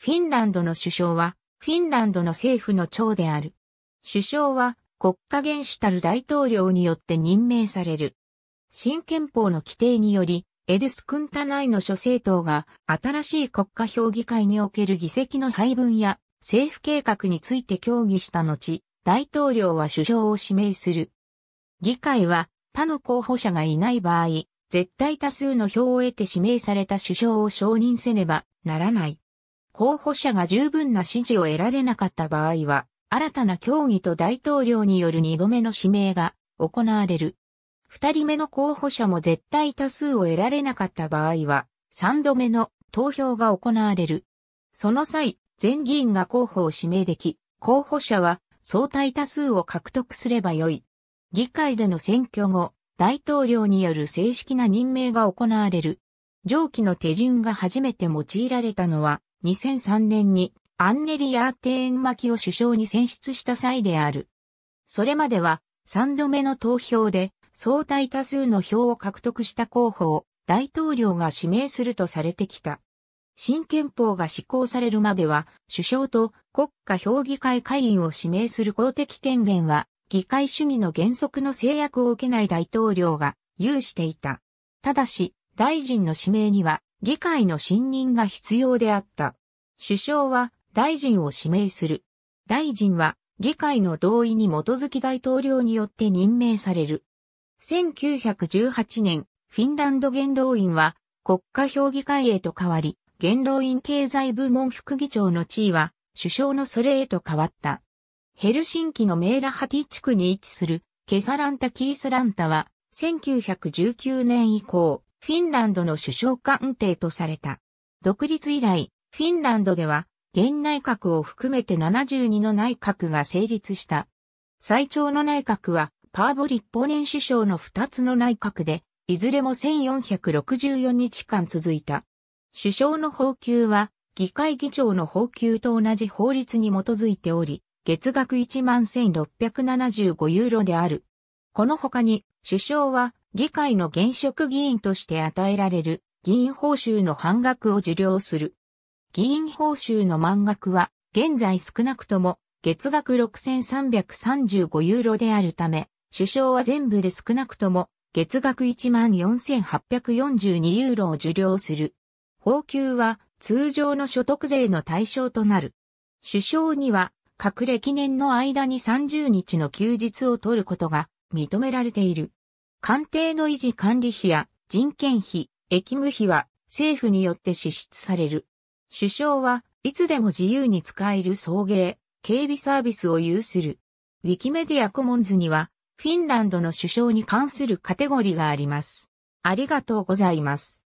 フィンランドの首相は、フィンランドの政府の長である。首相は、国家元首たる大統領によって任命される。新憲法の規定により、エルスクンタ内の諸政党が新しい国家評議会における議席の配分や政府計画について協議した後、大統領は首相を指名する。議会は他の候補者がいない場合、絶対多数の票を得て指名された首相を承認せねばならない。候補者が十分な支持を得られなかった場合は、新たな協議と大統領による二度目の指名が行われる。二人目の候補者も絶対多数を得られなかった場合は、三度目の投票が行われる。その際、全議員が候補を指名でき、候補者は相対多数を獲得すればよい。議会での選挙後、大統領による正式な任命が行われる。上記の手順が初めて用いられたのは、2003年にアンネリ・アーテーン巻を首相に選出した際である。それまでは3度目の投票で相対多数の票を獲得した候補を大統領が指名するとされてきた。新憲法が施行されるまでは、首相と国家評議会会員を指名する公的権限は、議会主義の原則の制約を受けない大統領が有していた。ただし、大臣の指名には議会の信任が必要であった。首相は大臣を指名する。大臣は議会の同意に基づき大統領によって任命される。1918年、フィンランド元老院は国家評議会へと変わり、元老院経済部門副議長の地位は首相のそれへと変わった。ヘルシンキのメーラハティ地区に位置するケサランタ・キースランタは1919年以降、フィンランドの首相官邸とされた。独立以来、フィンランドでは、現内閣を含めて72の内閣が成立した。最長の内閣は、パーボリッポネン首相の2つの内閣で、いずれも1464日間続いた。首相の報給は、議会議長の報給と同じ法律に基づいており、月額11,675ユーロである。この他に、首相は議会の現職議員として与えられる議員報酬の半額を受領する。議員報酬の満額は、現在少なくとも月額6335ユーロであるため、首相は全部で少なくとも月額14,842ユーロを受領する。報給は通常の所得税の対象となる。首相には隠れ記念の間に30日の休日を取ることが認められている。官邸の維持管理費や人件費、駅務費は政府によって支出される。首相はいつでも自由に使える送迎、警備サービスを有する。ウィキメディアコモンズにはフィンランドの首相に関するカテゴリーがあります。ありがとうございます。